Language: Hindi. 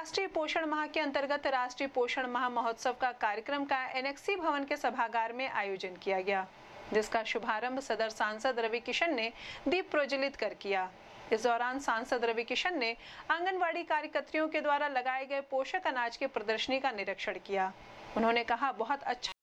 राष्ट्रीय पोषण माह के अंतर्गत राष्ट्रीय पोषण माह महोत्सव का कार्यक्रम का एनएक्सी भवन के सभागार में आयोजन किया गया जिसका शुभारंभ सदर सांसद रवि किशन ने दीप प्रज्वलित कर किया इस दौरान सांसद रवि किशन ने आंगनवाड़ी कार्यकर्तियों के द्वारा लगाए गए पोषक अनाज के प्रदर्शनी का निरीक्षण किया उन्होंने कहा बहुत अच्छा